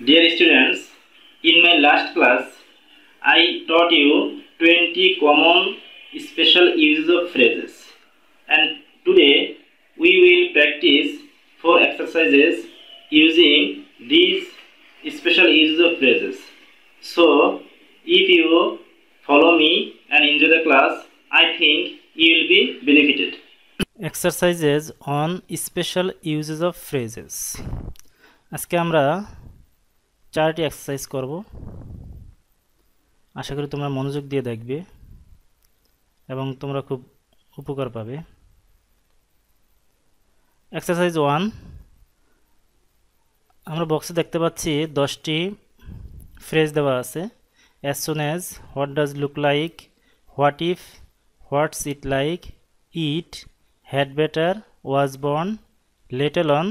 Dear students, class, I taught you 20 common special uses of phrases. And today, we will practice 4 exercises using these special uses of phrases. So, if you follow me and enjoy the class, I think you will be benefited. Exercises on special uses of phrases. আজকে আমরা চারটি exercise করবো আশা করি তোমরা মনোযোগ দিয়ে দেখবে এবং তোমরা খুব উপকার পাবে এক্সারসাইজ ওয়ান আমরা বক্সে দেখতে পাচ্ছি দশটি ফ্রেজ দেওয়া আছে as soon as what does look like what if what's it like it had better was born let alone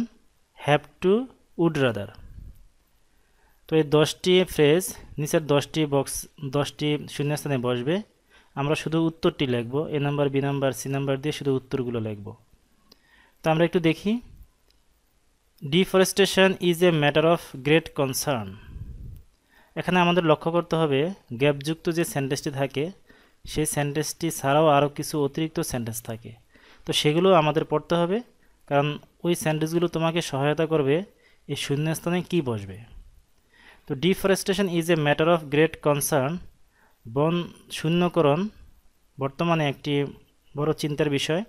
have to would rather তো এই দশটি ফ্রেজ নিচের দশটি বক্স দশটি শূন্যস্থানে বসবে আমরা শুধু উত্তরটি লিখব A number B number C number দিয়ে শুধু উত্তরগুলো লিখব তো আমরা একটু দেখি deforestation is a matter of great concern এখানে আমাদের লক্ষ্য করতে হবে গ্যাপযুক্ত যে সেন্টেন্সটি থাকে সেই সেন্টেন্সটি ছাড়াও আরও কিছু অতিরিক্ত সেন্টেন্স থাকে তো সেগুলো আমাদের পড়তে হবে কারণ ওই সেন্টেন্সগুলো তোমাকে সহায়তা করবে এই শূন্যস্থানে কি বসবে তো deforestation is a matter of great concern বন শূন্যকরণ বর্তমানে একটি বড় চিন্তার বিষয়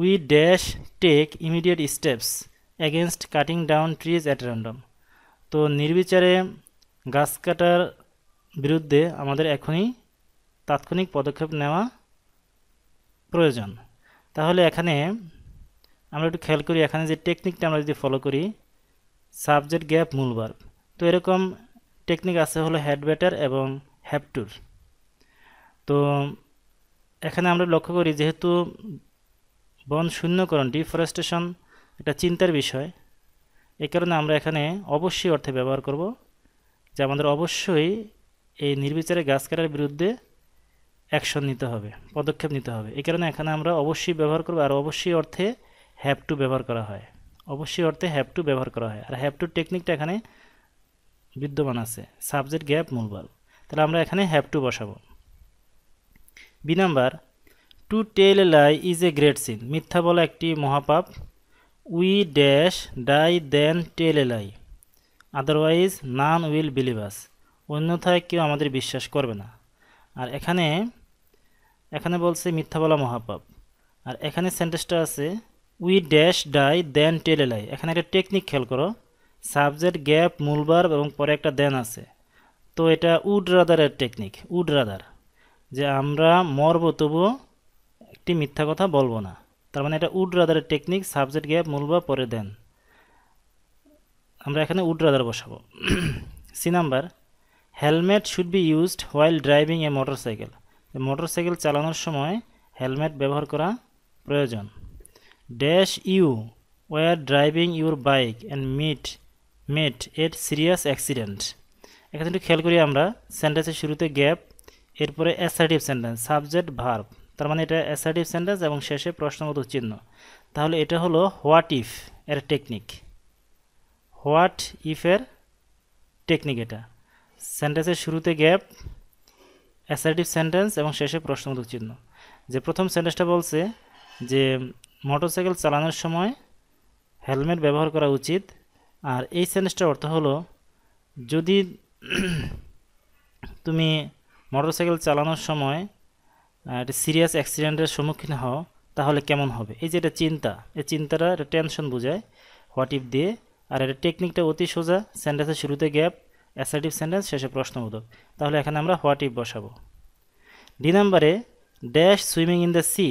we dash take immediate steps against cutting down trees at random তো নির্বিচারে গাছ কাটার বিরুদ্ধে আমাদের এখনই তাৎক্ষণিক পদক্ষেপ নেওয়া প্রয়োজন তাহলে এখানে আমরা একটু খেয়াল করি এখানে যে টেকনিকটা আমরা যদি ফলো করি সাবজেক্ট গ্যাপ মূল তো এরকম টেকনিক আছে হলো হ্যাড ব্যাটার এবং হ্যাপটুর টুর তো এখানে আমরা লক্ষ্য করি যেহেতু বন শূন্যকরণ ডিফরেস্টেশন একটা চিন্তার বিষয় এ কারণে আমরা এখানে অবশ্যই অর্থে ব্যবহার করব যে আমাদের অবশ্যই এই নির্বিচারে গাছ কাটার বিরুদ্ধে অ্যাকশন নিতে হবে পদক্ষেপ নিতে হবে এই কারণে এখানে আমরা অবশ্যই ব্যবহার করব আর অবশ্যই অর্থে হ্যাপটু টু ব্যবহার করা হয় অবশ্যই অর্থে হ্যাপটু টু ব্যবহার করা হয় আর হ্যাভ টু টেকনিকটা এখানে বিদ্যমান আছে সাবজেক্ট গ্যাপ মূল ভার্ব তাহলে আমরা এখানে হ্যাভ টু বসাবো B number to tell lie is a great sin মিথ্যা বলা একটি মহাপাপ we dash die than tell lie otherwise none will believe us অন্যথায় কেউ আমাদের বিশ্বাস করবে না আর এখানে এখানে বলছে মিথ্যা বলা মহাপাপ আর এখানে সেন্টেন্সটা আছে we dash die than tell lie এখানে একটা টেকনিক খেয়াল করো সাবজেক্ট গ্যাপ মূল এবং পরে একটা দেন আছে তো এটা উড রাদারের টেকনিক উড রাদার যে আমরা মরব তবু একটি মিথ্যা কথা বলবো না তার মানে এটা উড রাদারের টেকনিক সাবজেক্ট গ্যাপ মূলবার পরে দেন আমরা এখানে উড রাদার বসাবো C number helmet should be used while driving a motorcycle motorcycle চালানোর সময় হেলমেট ব্যবহার করা প্রয়োজন dash you were driving your bike and meet met at serious accident এখানে একটু খেয়াল করি আমরা সেন্টেন্সের শুরুতে গ্যাপ এরপরে অ্যাসার্টিভ সেন্টেন্স সাবজেক্ট ভার্ব তার মানে এটা অ্যাসার্টিভ সেন্টেন্স এবং শেষে প্রশ্নগত চিহ্ন তাহলে এটা হলো হোয়াট ইফ এর টেকনিক হোয়াট ইফের টেকনিক এটা সেন্টেন্সের শুরুতে গ্যাপ অ্যাসার্টিভ সেন্টেন্স এবং শেষে প্রশ্নগত চিহ্ন যে প্রথম সেন্টেন্সটা বলছে যে মোটরসাইকেল চালানোর সময় হেলমেট ব্যবহার করা উচিত আর এই সেন্টেন্সটার অর্থ হলো যদি তুমি মোটরসাইকেল চালানোর সময় একটা সিরিয়াস অ্যাক্সিডেন্টের সম্মুখীন হও তাহলে কেমন হবে এই যে এটা চিন্তা এই চিন্তাটা একটা টেনশন বোঝায় হোয়াট ইফ দিয়ে আর এটা টেকনিকটা অতি সোজা সেন্টেন্সের শুরুতে গ্যাপ অ্যাসার্টিভ সেন্টেন্স শেষে প্রশ্নবোধক তাহলে এখানে আমরা হোয়াট ইফ বসাবো ডি নাম্বারে dash swimming in the sea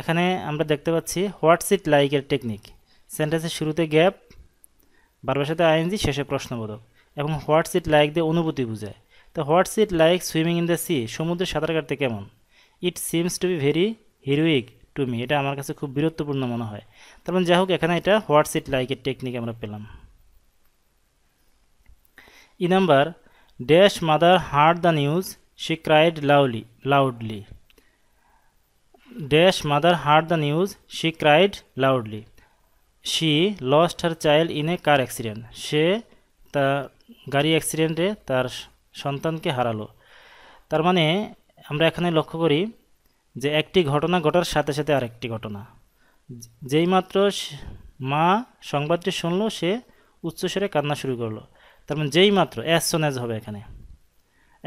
এখানে আমরা দেখতে পাচ্ছি হোয়াটস ইট লাইকের টেকনিক সেন্টেন্সের শুরুতে গ্যাপ বারবার সাথে আইএনজি শেষে প্রশ্নবোধক এবং হোয়াটস ইট লাইক দিয়ে অনুভূতি বুঝায় তো what's it like swimming in the sea সমুদ্রে সাঁতার কাটতে কেমন it seems to be very heroic to me এটা আমার কাছে খুব বীরত্বপূর্ণ মনে হয় তার মানে যাই হোক এখানে এটা হোয়াটস ইট লাইকের টেকনিক আমরা পেলাম E number dash mother heard the news she cried লাউলি loudly dash mother heard the news she cried loudly she lost her child in a car accident সে তা গাড়ি অ্যাক্সিডেন্টে তার সন্তানকে হারালো তার মানে আমরা এখানে লক্ষ্য করি যে একটি ঘটনা ঘটার সাথে সাথে আরেকটি ঘটনা যেই মাত্র মা সংবাদটি শুনলো সে উচ্চস্বরে কান্না শুরু করলো তার মানে যেই মাত্র অ্যাজ সোন অ্যাজ হবে এখানে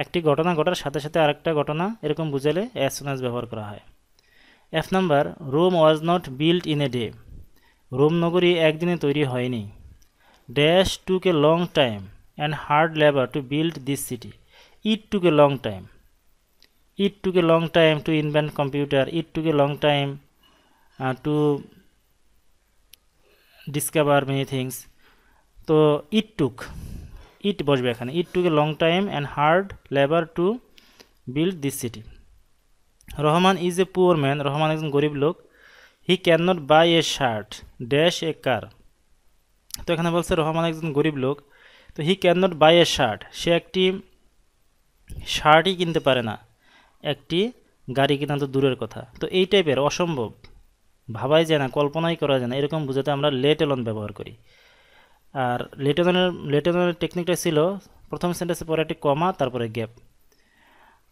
একটি ঘটনা ঘটার সাথে সাথে আরেকটা ঘটনা এরকম বুঝালে অ্যাজ সোন অ্যাজ ব্যবহার করা হয় F number Rome was not build in a day Rome নগরী একদিনে তৈরি হয়নি dash took a long time and hard labour to build this city it took a long time it took a long time to invent computer it took a long time to discover many things তো it took it বসবে এখানে it took a long time and hard labour to build this city Rahman is a poor man Rahman একজন গরিব লোক he can not buy a shirt dash a car তো এখানে বলছে রহমান একজন গরিব লোক তো he can not buy a shirt সে একটি শার্টই কিনতে পারে না একটি গাড়ি কেনা তো দূরের কথা তো এই টাইপের অসম্ভব ভাবাই যায় না কল্পনাই করা যায় না এরকম বুঝাতে আমরা লেট এলন ব্যবহার করি আর লেট এলনের লেট এলনের টেকনিকটা ছিল প্রথম সেন্টেন্সের পরে একটি কমা তারপরে গ্যাপ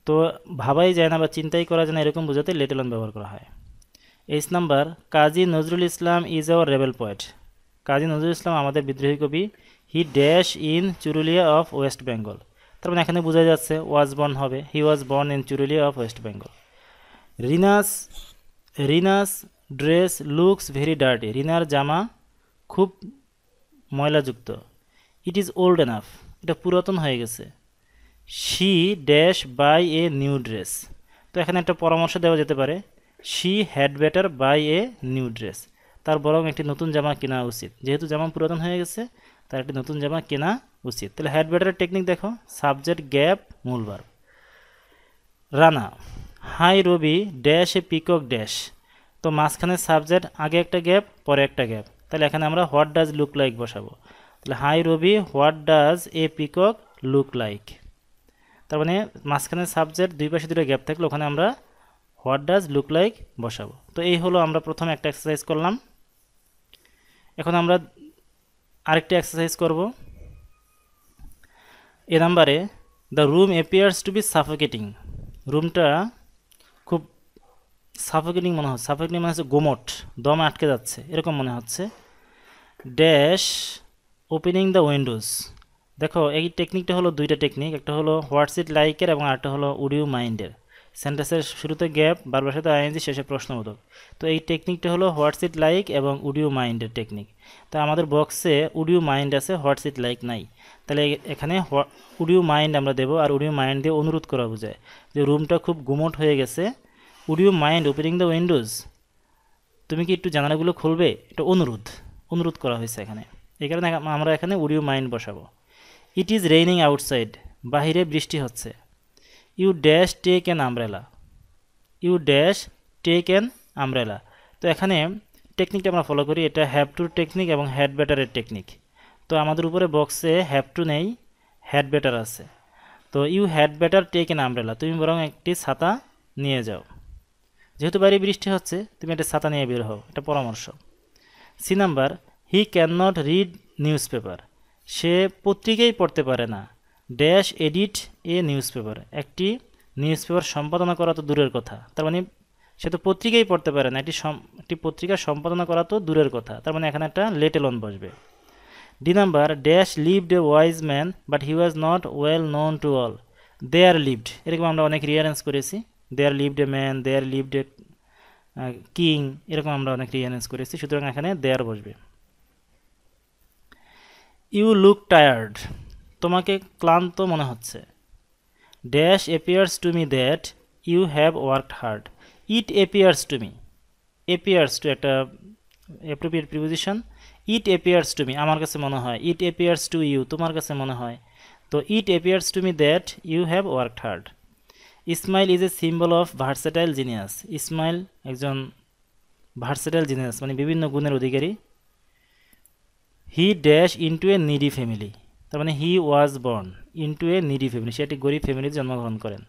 তো ভাবাই যায় না বা চিন্তাই করা যায় না এরকম বুঝাতে লেট এলন ব্যবহার করা হয় H number Kazi Nazrul Islam is our rebel poet Kazi Nazrul Islam আমাদের বিদ্রোহী কবি he dash in Churulia of West Bengal তার মানে এখানে বোঝা যাচ্ছে ওয়াজ বর্ন হবে he was born in Churulia of West Bengal Rina's Rina's dress looks very dirty রিনার জামা খুব ময়লাযুক্ত ইট ইজ ওল্ড এনাফ এটা পুরাতন হয়ে গেছে she dash buy a new dress তো এখানে একটা পরামর্শ দেওয়া যেতে পারে she had better buy a new dress তার বরং একটি নতুন জামা কেনা উচিত যেহেতু জামা পুরাতন হয়ে গেছে তার একটি নতুন জামা কেনা উচিত তাহলে হ্যাড বেটারের টেকনিক দেখো সাবজেক্ট গ্যাপ মূলবার Rana hi Rabi dash a peacock dash তো মাঝখানে সাবজেক্ট আগে একটা গ্যাপ পরে একটা গ্যাপ তাহলে এখানে আমরা হোয়াট ডাজ লুক লাইক বসাবো তাহলে hi Rabi what does a peacock look like তার মানে মাঝখানে সাবজেক্ট দুই পাশে দুটো গ্যাপ থাকলে ওখানে আমরা হোয়াট ডাজ লুক লাইক বসাবো তো এই হলো আমরা প্রথম একটা এক্সারসাইজ করলাম এখন আমরা আরেকটা এক্সারসাইজ করব এ নাম্বারে the room appears to be suffocating রুমটা খুব সাফোকেটিং মনে হচ্ছে সাফোকেটিং মানে হচ্ছে গোমট দম আটকে যাচ্ছে এরকম মনে হচ্ছে ড্যাশ ওপেনিং দ্য উইন্ডোজ দেখো এই টেকনিকটা হলো দুইটা টেকনিক একটা হলো হোয়াটস ইট লাইকের এবং আরেকটা হলো উডিউ মাইন্ডের সেন্টেন্সের শুরুতে গ্যাপ বারবার সাথে আইএনজি শেষে প্রশ্নবোধক তো এই টেকনিকটা হলো হোয়াটস ইট লাইক এবং উডিও মাইন্ডের টেকনিক তো আমাদের বক্সে উডিও মাইন্ড আছে হোয়াটস ইট লাইক নাই তাহলে এখানে উডিও মাইন্ড আমরা দেবো আর উডিও মাইন্ড দিয়ে অনুরোধ করা বোঝায় যে রুমটা খুব গুমট হয়ে গেছে would you mind opening the windows তুমি কি একটু জানালাগুলো খুলবে এটা অনুরোধ অনুরোধ করা হয়েছে এখানে এই কারণে আমরা এখানে উডিও মাইন্ড বসাবো ইট ইজ রেইনিং আউটসাইড বাহিরে বৃষ্টি হচ্ছে you dash take an umbrella you dash take an umbrella তো এখানে টেকনিকটা আমরা ফলো করি এটা হ্যাভ টুর টেকনিক এবং হ্যাড ব্যাটারের টেকনিক তো আমাদের উপরে বক্সে হ্যাভ টু নেই হ্যাড ব্যাটার আছে তো you had better take an umbrella তুমি বরং একটি ছাতা নিয়ে যাও যেহেতু বাড়ি বৃষ্টি হচ্ছে তুমি একটা ছাতা নিয়ে বের হও এটা পরামর্শ C number he can not read newspaper সে পত্রিকাই পড়তে পারে না dash edit a newspaper একটি নিউজ পেপার সম্পাদনা করা তো দূরের কথা তার মানে সে তো পত্রিকাই পড়তে পারে না একটি একটি পত্রিকা সম্পাদনা করা তো দূরের কথা তার মানে এখানে একটা লেটেলন বসবে D number dash lived a wise man but he was not well known to all there lived এরকম আমরা অনেক রিয়ারেন্স করেছি there lived a man there lived a king এরকম আমরা অনেক রিয়ারেন্স করেছি সুতরাং এখানে দে আর বসবে ইউ লুক টায়ার্ড তোমাকে ক্লান্ত মনে হচ্ছে dash appears to me that you have worked hard it appears to me appears to একটা appropriate preposition it appears to me আমার কাছে মনে হয় ইট অ্যাপিয়ার্স টু ইউ তোমার কাছে মনে হয় তো it appears to me that you have worked hard Ismail is a symbol of versatile genius Ismail একজন ভার্সেটাইল জিনিয়াস মানে বিভিন্ন গুণের অধিকারী he dash into a needy family তার মানে he was born to a needy family সে একটি গরিব ফ্যামিলিতে জন্মগ্রহণ করেন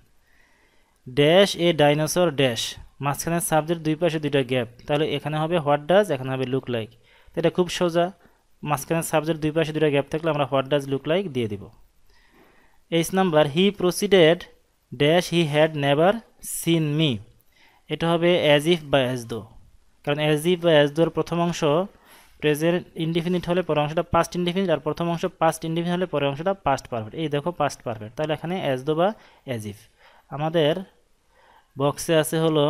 ড্যাশ এ ডাইনোসর ড্যাশ মাঝখানে সাবজেক্ট দুই পাশে দুইটা গ্যাপ তাহলে এখানে হবে হোয়াট ডাজ এখানে হবে লুক লাইক তো এটা খুব সোজা মাঝখানে সাবজেক্ট দুই পাশে দুইটা গ্যাপ থাকলে আমরা হোয়াট ডাজ লুক লাইক দিয়ে দিব H number he proceeded dash he had never seen me এটা হবে অ্যাজ ইফ বা অ্যাজ দো কারণ অ্যাজ ইফ বা অ্যাজ দোর প্রথম অংশ প্রেজের ইনডিফিনিট হলে পরের অংশটা পাস্ট ইনডিফিনিট আর প্রথম অংশ পাস্ট ইনডিফিনিট হলে পরের অংশটা পাস্ট পারফেক্ট এই দেখো পাস্ট পারফেক্ট তাহলে এখানে অ্যাজ দো বা অ্যাজ ইফ আমাদের বক্সে আছে হলো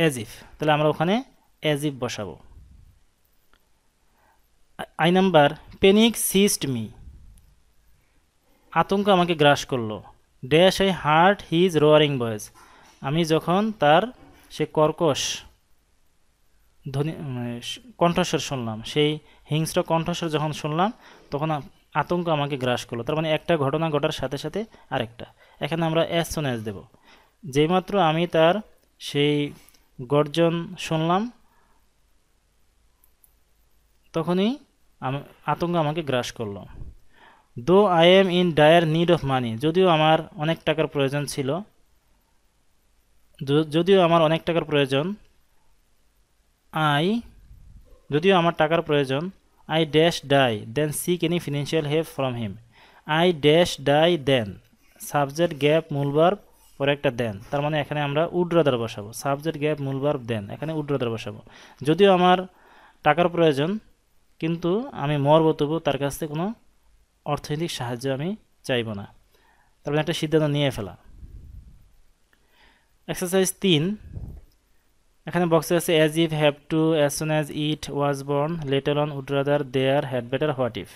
অ্যাজ ইফ তাহলে আমরা ওখানে অ্যাজ ইফ বসাবো I number panic seized me আতঙ্ক আমাকে গ্রাস করলো dash I heard his roaring voice আমি যখন তার সে কর্কশ ধ্বনি কণ্ঠস্বর শুনলাম সেই হিংস্র কণ্ঠস্বর যখন শুনলাম তখন আতঙ্ক আমাকে গ্রাস করলো তার মানে একটা ঘটনা ঘটার সাথে সাথে আরেকটা এখানে আমরা অ্যাস সোন অ্যাস দেবো যেইমাত্র আমি তার সেই গর্জন শুনলাম তখনই আতঙ্ক আমাকে গ্রাস করলো though I am in dire need of money যদিও আমার অনেক টাকার প্রয়োজন ছিল যদিও আমার অনেক টাকার প্রয়োজন আই যদিও আমার টাকার প্রয়োজন I dash die didn't seek any financial help from him I dash die didn't subject gap মূলবার পরে একটা দেন তার মানে এখানে আমরা উড্রাদার বসাবো সাবজেক্ট গ্যাপ মূলবার দেন এখানে উড্রাদার বসাবো যদিও আমার টাকার প্রয়োজন কিন্তু আমি মরব তবু তার কাছ থেকে কোনো অর্থনৈতিক সাহায্য আমি চাইব না তার মানে একটা সিদ্ধান্ত নিয়ে ফেলা এক্সারসাইজ তিন এখানে বক্সে আছে as if have to as soon as it was born later on would rather there had better what if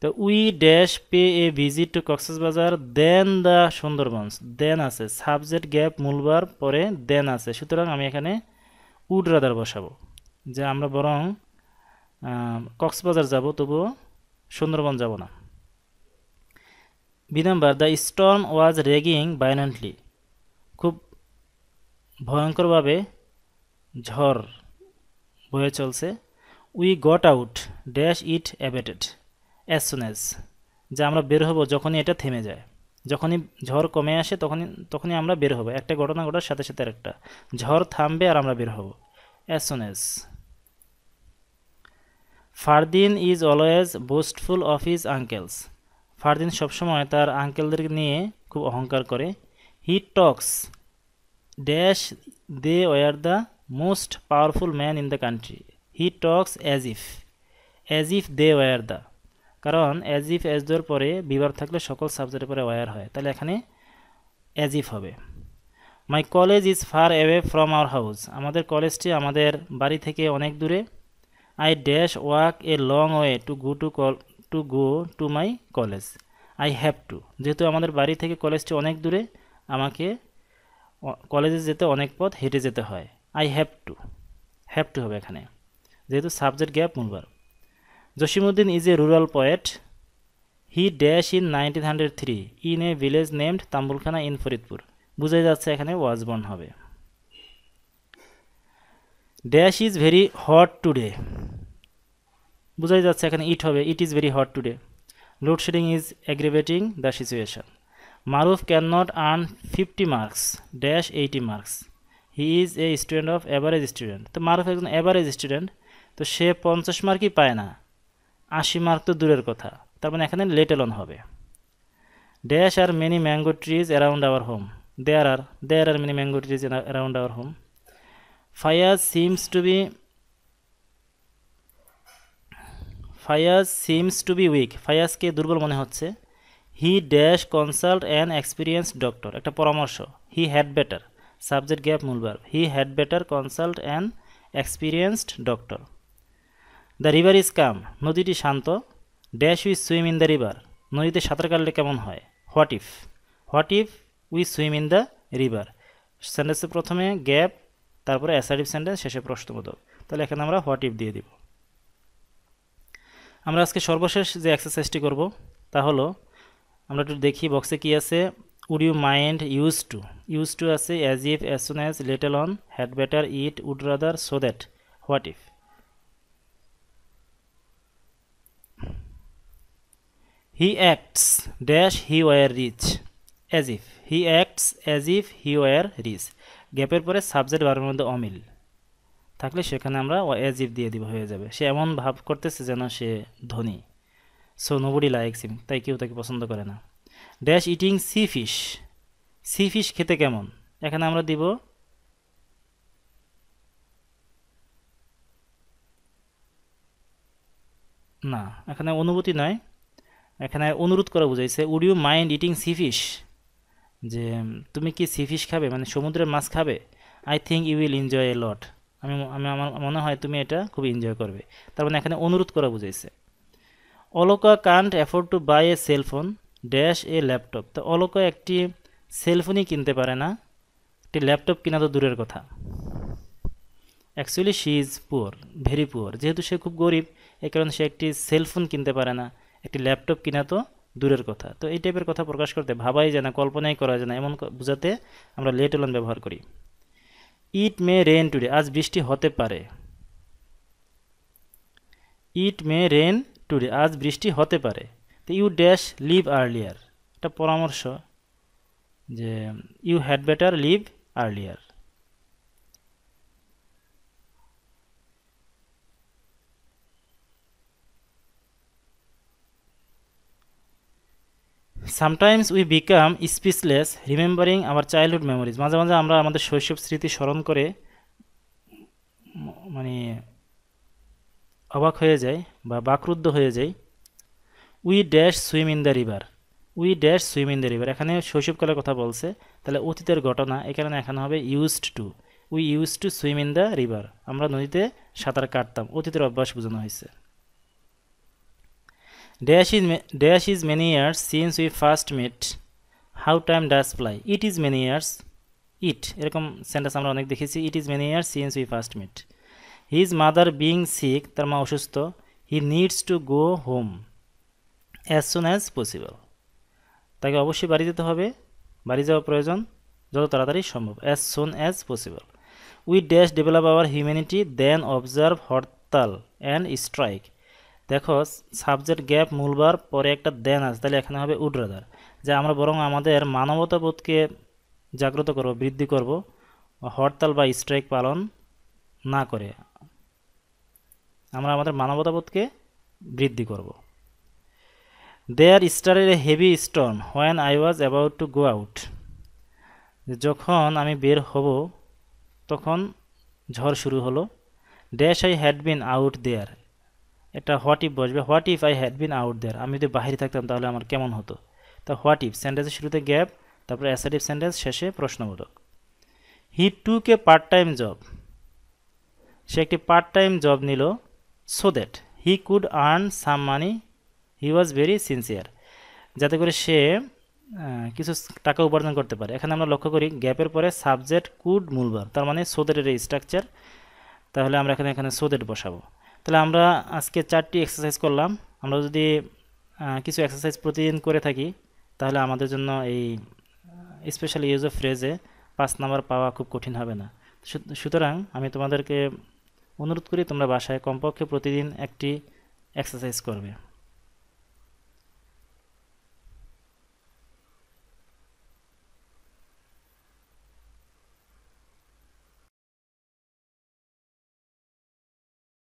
তো we dash pay a visit to Cox's Bazar then the Sundarbans then আছে সাবজেক্ট গ্যাপ মূলবার পরে দেন আছে সুতরাং আমি এখানে উড রাদার বসাবো যে আমরা বরং কক্সবাজার যাব তবুও সুন্দরবন যাব না B number the storm was raging violently খুব ভয়ঙ্করভাবে ঝড় বয়ে চলছে we got out dash it abated as soon as যা আমরা বের হব যখনই এটা থেমে যায় যখনই ঝড় কমে আসে তখনই তখনই আমরা বের হব একটা ঘটনা ঘটার সাথে সাথে আরেকটা ঝড় থামবে আর আমরা বের হব as soon as Fardin is always boastful of his uncles Fardin সবসময় তার আঙ্কেলদের নিয়ে খুব অহংকার করে he talks dash they were the most powerful man in the country he talks as if as if they were the কারণ as if অ্যাজ দোর পরে বিভার থাকলে সকল সাবজেক্টের পরে ওয়ার হয় তাহলে এখানে অ্যাজ ইফ হবে my college is far away from our house আমাদের কলেজটি আমাদের বাড়ি থেকে অনেক দূরে I dash walk a long way to go to call to go to my college I have to যেহেতু আমাদের বাড়ি থেকে কলেজটি অনেক দূরে আমাকে কলেজে যেতে অনেক পথ হেঁটে যেতে হয় I have to have to হবে এখানে যেহেতু সাবজেক্ট গ্যাপ মূলবার Jasimuddin is a rural poet he dash in nineteen hundred three in a village named Tambulkhana in Faridpur বুঝা যাচ্ছে এখানে ওয়াজবন হবে dash is very hot today বোঝাই যাচ্ছে এখানে ইট হবে it is very hot today load shedding is aggravating the situation Maruf can not earn fifty marks dash eighty marks he is a student of average student তো মারুফ একজন average student তো সে পঞ্চাশ মার্কই পায় না আশি মার্ক তো দূরের কথা তার মানে এখানে লেটেল অন হবে dash are many mango trees around our home there are there are many mango trees around our home Fayaz seems to be Fayaz seems to be weak ফায়াজকে দুর্বল মনে হচ্ছে he dash consult an experience doctor একটা পরামর্শ he had better subject gap মূলবার he had better consult and experienced doctor the river is calm নদীটি শান্ত dash we swim in the river নদীতে সাঁতার কাটলে কেমন হয় what if what if we swim in the river সেন্টেন্সে প্রথমে গ্যাপ তারপরে অ্যাসার্টিভ সেন্টেন্স শেষে প্রশ্নবোধক তাহলে এখানে আমরা হোয়াট ইফ দিয়ে দিব আমরা আজকে সর্বশেষ যে এক্সারসাইজটি করব তা হলো আমরা একটু দেখি বক্সে কী আছে would you mind use to use to আছে as if as soon as later on had better it would rather so that what if he acts dash he were rich as if he acts as if he were rich গ্যাপের পরে subject বারের মধ্যে অমিল থাকলে সেখানে আমরা as if দিয়ে দিব হয়ে যাবে সে এমন ভাব করতেছে যেন সে ধনী সো নোবডি লাইক সিম তাই কেউ তাকে পছন্দ করে না dash eating sea fish sea fish খেতে কেমন এখানে আমরা দিব না এখানে অনুভূতি নয় এখানে অনুরোধ করা বুঝাইছে would you mind eating sea fish যে তুমি কি সি ফিশ খাবে মানে সমুদ্রের মাছ খাবে I think you will enjoy a lot আমি আমি আমার মনে হয় তুমি এটা খুব এনজয় করবে তার মানে এখানে অনুরোধ করা বুঝাইছে Aloka can't afford to buy a cellphone dash a laptop তো অলোকা একটি সেলফোনই কিনতে পারে না একটি ল্যাপটপ কিনা তো দূরের কথা actually she is poor very poor যেহেতু সে খুব গরিব এ কারণে সে একটি সেলফোন কিনতে পারে না একটি ল্যাপটপ কিনা তো দূরের কথা তো এই টাইপের কথা প্রকাশ করতে ভাবাই যায় না কল্পনাই করা যায় না এমন বোঝাতে আমরা লেট অলন ব্যবহার করি ইট মে রেন টুডে আজ বৃষ্টি হতে পারে ইট মে রেন টুডে আজ বৃষ্টি হতে পারে তো ইউ ড্যাশ লিভ আর্লিয়ার এটা পরামর্শ যে you had better leave earlier sometimes we become speechless remembering our childhood memories মাঝে মাঝে আমরা আমাদের শৈশব স্মৃতি স্মরণ করে মানে অবাক হয়ে যাই বা বাকরুদ্ধ হয়ে যাই we dash swim in the river we dash swim in the river এখানে শৈশবকালের কথা বলছে তাহলে অতীতের ঘটনা এখানে এখানে হবে used to we use to swim in the river আমরা নদীতে সাঁতার কাটতাম অতীতের অভ্যাস বোঝানো হয়েছে dash is dash is many years since we first meet how time dash fly it is many years it এরকম সেন্টেন্স আমরা অনেক দেখেছি it is many years since we first meet his mother being sick তার মা অসুস্থ he needs to go home as soon as possible তাকে অবশ্যই বাড়ি যেতে হবে বাড়ি যাওয়া প্রয়োজন যত তাড়াতাড়ি সম্ভব as soon as possible we dash develop our humanity then observe hartal and strike দেখো সাবজেক্ট গ্যাপ মূলবার পরে একটা দেন আছে তাহলে এখানে হবে উড্রাদার যে আমরা বরং আমাদের মানবতাবোধকে জাগ্রত করব বৃদ্ধি করব হরতাল বা স্ট্রাইক পালন না করে আমরা আমাদের মানবতাবোধকে বৃদ্ধি করবো দেয়ার স্টারের a heavy stone when I was about to go out যখন আমি বের হব তখন ঝড় শুরু হলো dash I had been out there এটা হোয়াট ইফ বসবে what if I had been out there আমি যদি বাহিরে থাকতাম তাহলে আমার কেমন হতো তা হোয়াট ইফ সেন্টেন্সের শুরুতে গ্যাপ তারপরে অ্যাসারিভ সেন্টেন্স শেষে প্রশ্নবোধক he took a part time job সে একটি পার্ট টাইম জব নিল so that he could earn some money he was very sincere যাতে করে সে কিছু টাকা উপার্জন করতে পারে এখানে আমরা লক্ষ্য করি গ্যাপের পরে সাবজেক্ট কুড মূলবার তার মানে সোদেটের এই স্ট্রাকচার তাহলে আমরা এখানে এখানে সোদেট বসাবো তাহলে আমরা আজকে চারটি এক্সারসাইজ করলাম আমরা যদি কিছু এক্সারসাইজ প্রতিদিন করে থাকি তাহলে আমাদের জন্য এই স্পেশাল ইউজ অফ ফ্রেজে পাঁচ নাম্বার পাওয়া খুব কঠিন হবে না সুতরাং আমি তোমাদেরকে অনুরোধ করি তোমরা বাসায় কমপক্ষে প্রতিদিন একটি এক্সারসাইজ করবে